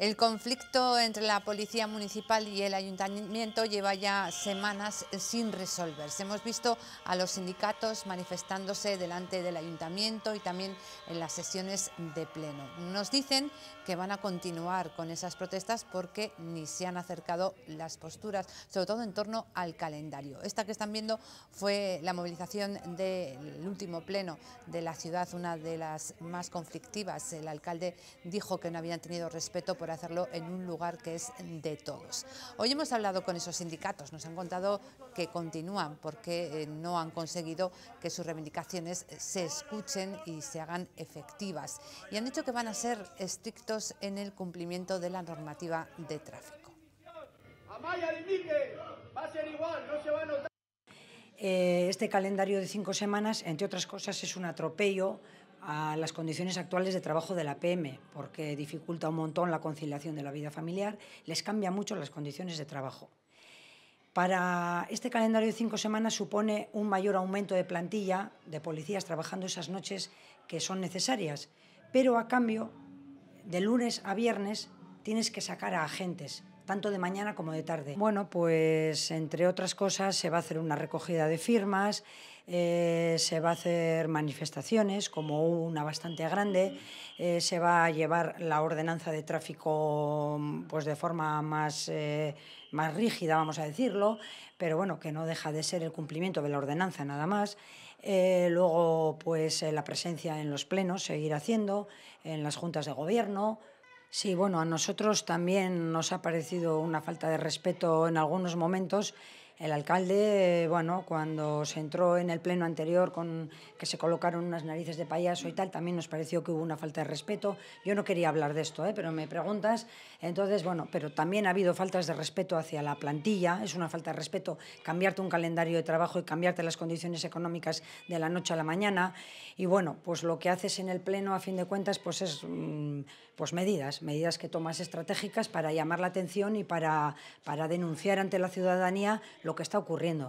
El conflicto entre la Policía Municipal y el Ayuntamiento lleva ya semanas sin resolverse. Hemos visto a los sindicatos manifestándose delante del Ayuntamiento y también en las sesiones de pleno. Nos dicen que van a continuar con esas protestas porque ni se han acercado las posturas, sobre todo en torno al calendario. Esta que están viendo fue la movilización del último pleno de la ciudad, una de las más conflictivas. El alcalde dijo que no habían tenido respeto por hacerlo en un lugar que es de todos. Hoy hemos hablado con esos sindicatos, nos han contado que continúan porque eh, no han conseguido que sus reivindicaciones eh, se escuchen y se hagan efectivas y han dicho que van a ser estrictos en el cumplimiento de la normativa de tráfico. este calendario de cinco semanas, entre otras cosas, es un atropello a las condiciones actuales de trabajo de la PM, porque dificulta un montón la conciliación de la vida familiar, les cambia mucho las condiciones de trabajo. Para este calendario de cinco semanas supone un mayor aumento de plantilla de policías trabajando esas noches que son necesarias, pero a cambio, de lunes a viernes tienes que sacar a agentes tanto de mañana como de tarde. Bueno, pues entre otras cosas se va a hacer una recogida de firmas, eh, se va a hacer manifestaciones, como una bastante grande, eh, se va a llevar la ordenanza de tráfico mm, pues de forma más, eh, más rígida, vamos a decirlo, pero bueno, que no deja de ser el cumplimiento de la ordenanza nada más. luego, pues la presencia en los plenos seguir haciendo, en las juntas de gobierno, Sí, bueno, a nosotros también nos ha parecido una falta de respeto en algunos momentos el alcalde, bueno, cuando se entró en el pleno anterior con que se colocaron unas narices de payaso y tal, también nos pareció que hubo una falta de respeto. Yo no quería hablar de esto, ¿eh? pero me preguntas. Entonces, bueno, pero también ha habido faltas de respeto hacia la plantilla. Es una falta de respeto cambiarte un calendario de trabajo y cambiarte las condiciones económicas de la noche a la mañana. Y bueno, pues lo que haces en el pleno, a fin de cuentas, pues es mm, pues medidas, medidas que tomas estratégicas para llamar la atención y para, para denunciar ante la ciudadanía lo lo que está ocurriendo.